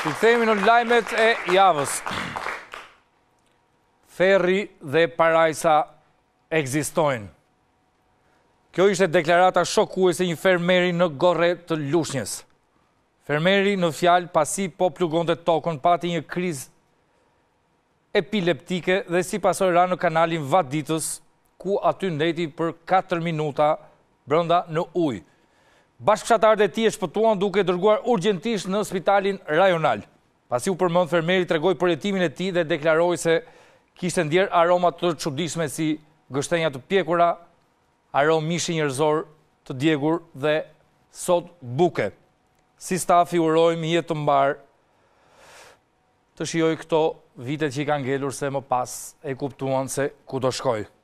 Të themi në lajmet e javës. Ferri dhe parajsa egzistojnë. Kjo ishte deklarata shokuese e një fermeri në gore të lushnjës. Fermeri në fjalë pasi po plugon dhe tokën pati një kriz epileptike dhe si pasoj ra në kanalin vaditës ku aty ndeti për 4 minuta brënda në ujë. Bashkëshatarët e ti e shpëtuan duke dërguar urgentisht në spitalin rajonal. Pasi u përmënd fermeri të regoj përjetimin e ti dhe deklaroj se kishtë ndjerë aromat të qudishme si gështenja të pjekura, aromë mishin njërzor të djegur dhe sot buke. Si stafi i urojmë jetë të mbarë të shioj këto vitet që i kanë gjelur se më pas e kuptuan se ku do shkojë.